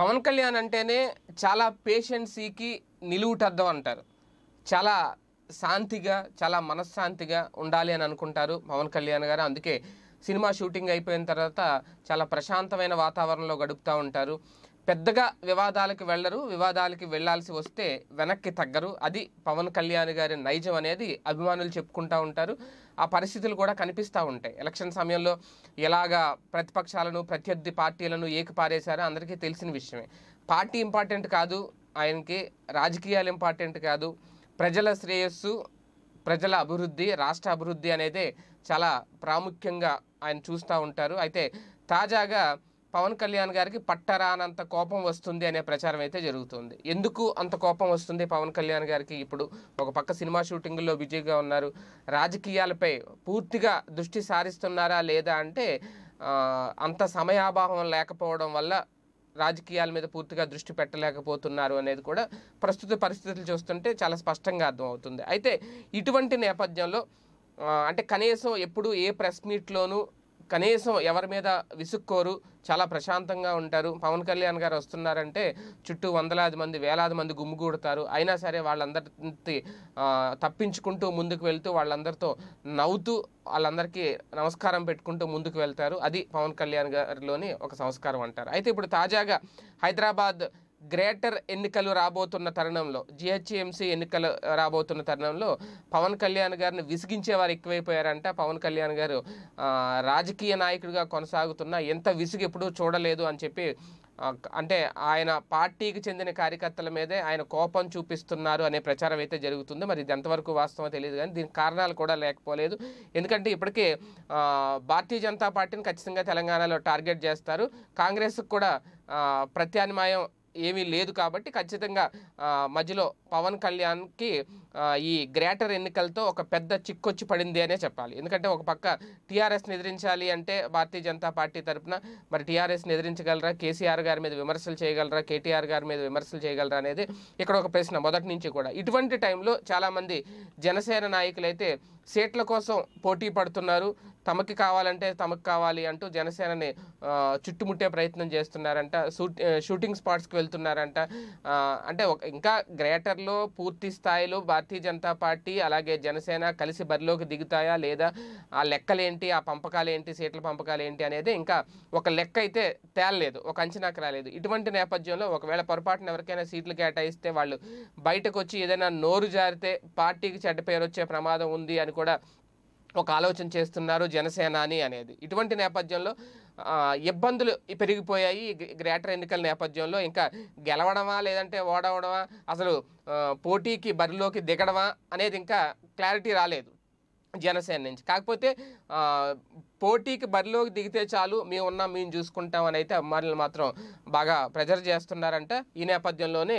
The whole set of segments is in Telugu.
పవన్ కళ్యాణ్ అంటేనే చాలా పేషెన్సీకి నిలువుటద్దం అంటారు చాలా శాంతిగా చాలా మనశ్శాంతిగా ఉండాలి అని అనుకుంటారు పవన్ కళ్యాణ్ గారు అందుకే సినిమా షూటింగ్ అయిపోయిన తర్వాత చాలా ప్రశాంతమైన వాతావరణంలో గడుపుతూ ఉంటారు పెద్దగా వివాదాలకు వెళ్ళరు వివాదాలకి వెళ్లాల్సి వస్తే వెనక్కి తగ్గరు అది పవన్ కళ్యాణ్ గారి నైజం అనేది అభిమానులు చెప్పుకుంటూ ఉంటారు ఆ పరిస్థితులు కూడా కనిపిస్తూ ఉంటాయి ఎలక్షన్ సమయంలో ఎలాగా ప్రతిపక్షాలను ప్రత్యర్థి పార్టీలను ఏకపారేశారో అందరికీ తెలిసిన విషయమే పార్టీ ఇంపార్టెంట్ కాదు ఆయనకి రాజకీయాలు ఇంపార్టెంట్ కాదు ప్రజల శ్రేయస్సు ప్రజల అభివృద్ధి రాష్ట్ర అభివృద్ధి అనేది చాలా ప్రాముఖ్యంగా ఆయన చూస్తూ ఉంటారు అయితే తాజాగా పవన్ కళ్యాణ్ గారికి పట్టరానంత కోపం వస్తుంది అనే ప్రచారం అయితే జరుగుతుంది ఎందుకు అంత కోపం వస్తుంది పవన్ కళ్యాణ్ గారికి ఇప్పుడు ఒక పక్క సినిమా షూటింగ్లో బిజీగా ఉన్నారు రాజకీయాలపై పూర్తిగా దృష్టి సారిస్తున్నారా లేదా అంటే అంత సమయాభావం లేకపోవడం వల్ల రాజకీయాల మీద పూర్తిగా దృష్టి పెట్టలేకపోతున్నారు అనేది కూడా ప్రస్తుత పరిస్థితులు చూస్తుంటే చాలా స్పష్టంగా అర్థమవుతుంది అయితే ఇటువంటి నేపథ్యంలో అంటే కనీసం ఎప్పుడు ఏ ప్రెస్ మీట్లోనూ కనీసం ఎవరి మీద విసుక్కోరు చాలా ప్రశాంతంగా ఉంటారు పవన్ కళ్యాణ్ గారు వస్తున్నారంటే చుట్టూ వందలాది మంది వేలాది మంది గుమ్ముగూడతారు అయినా సరే వాళ్ళందరి తప్పించుకుంటూ ముందుకు వెళ్తూ వాళ్ళందరితో నవ్వుతూ వాళ్ళందరికీ నమస్కారం పెట్టుకుంటూ ముందుకు వెళ్తారు అది పవన్ కళ్యాణ్ గారిలోని ఒక సంస్కారం అంటారు అయితే ఇప్పుడు తాజాగా హైదరాబాద్ గ్రేటర్ ఎన్నికలు రాబోతున్న తరుణంలో జిహెచ్ఎంసీ ఎన్నికలు రాబోతున్న తరుణంలో పవన్ కళ్యాణ్ గారిని విసిగించే వారు ఎక్కువైపోయారంట పవన్ కళ్యాణ్ గారు రాజకీయ నాయకుడిగా కొనసాగుతున్న ఎంత విసుగు ఎప్పుడూ చూడలేదు అని చెప్పి అంటే ఆయన పార్టీకి చెందిన కార్యకర్తల మీదే ఆయన కోపం చూపిస్తున్నారు అనే ప్రచారం అయితే జరుగుతుంది మరి ఇది ఎంతవరకు వాస్తవం తెలియదు కానీ దీనికి కారణాలు కూడా లేకపోలేదు ఎందుకంటే ఇప్పటికే భారతీయ జనతా పార్టీని ఖచ్చితంగా తెలంగాణలో టార్గెట్ చేస్తారు కాంగ్రెస్కి కూడా ప్రత్యామ్నాయం ఏమీ లేదు కాబట్టి ఖచ్చితంగా మధ్యలో పవన్ కళ్యాణ్కి ఈ గ్రేటర్ ఎన్నికలతో ఒక పెద్ద చిక్కొచ్చి పడింది అనే చెప్పాలి ఎందుకంటే ఒక పక్క టీఆర్ఎస్ని ఎదిరించాలి అంటే భారతీయ జనతా పార్టీ తరఫున మరి టీఆర్ఎస్ని ఎదిరించగలరా కేసీఆర్ గారి మీద విమర్శలు చేయగలరా కేటీఆర్ గారి మీద విమర్శలు చేయగలరా అనేది ఇక్కడ ఒక ప్రశ్న మొదటి నుంచి కూడా ఇటువంటి టైంలో చాలామంది జనసేన నాయకులైతే సీట్ల కోసం పోటీ పడుతున్నారు తమకి కావాలంటే తమకు కావాలి అంటూ జనసేనని చుట్టుముట్టే ప్రయత్నం చేస్తున్నారంట షూటింగ్ స్పాట్స్కి వెళ్తున్నారంట అంటే ఇంకా గ్రేటర్లో పూర్తి స్థాయిలో భారతీయ జనతా పార్టీ అలాగే జనసేన కలిసి బరిలోకి దిగుతాయా లేదా ఆ లెక్కలేంటి ఆ పంపకాలేంటి సీట్ల పంపకాలేంటి అనేది ఇంకా ఒక లెక్క అయితే తేలలేదు ఒక అంచనాకు రాలేదు ఇటువంటి నేపథ్యంలో ఒకవేళ పొరపాటున ఎవరికైనా సీట్లు కేటాయిస్తే వాళ్ళు బయటకు వచ్చి ఏదైనా నోరు జారితే పార్టీకి చెడ్డ పేరు వచ్చే ప్రమాదం ఉంది అని కూడా ఒక ఆలోచన చేస్తున్నారు జనసేన అని అనేది ఇటువంటి నేపథ్యంలో ఇబ్బందులు పెరిగిపోయాయి గ్రేటర్ ఎన్నికల నేపథ్యంలో ఇంకా గెలవడమా లేదంటే ఓడవడమా అసలు పోటీకి బరిలోకి దిగడమా అనేది ఇంకా క్లారిటీ రాలేదు జనసేన నుంచి కాకపోతే పోటీకి బరిలోకి దిగితే చాలు మేము ఉన్నాం మేము చూసుకుంటామని అయితే అభిమానులు మాత్రం బాగా ప్రెజర్ చేస్తున్నారంట ఈ నేపథ్యంలోనే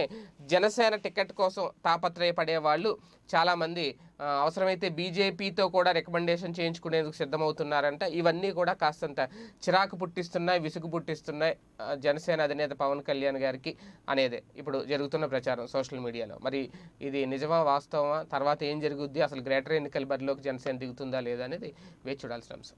జనసేన టికెట్ కోసం తాపత్రయపడే వాళ్ళు చాలామంది అవసరమైతే బీజేపీతో కూడా రికమెండేషన్ చేయించుకునేందుకు సిద్ధమవుతున్నారంట ఇవన్నీ కూడా కాస్తంత చిరాకు పుట్టిస్తున్నాయి విసుగు పుట్టిస్తున్నాయి జనసేన అధినేత పవన్ కళ్యాణ్ గారికి అనేది ఇప్పుడు జరుగుతున్న ప్రచారం సోషల్ మీడియాలో మరి ఇది నిజమా వాస్తవమా తర్వాత ఏం జరుగుద్ది అసలు గ్రేటర్ ఎన్నికల బరిలోకి జనసేన దిగుతుందా లేదా అనేది వేచి చూడాల్సిన అంశం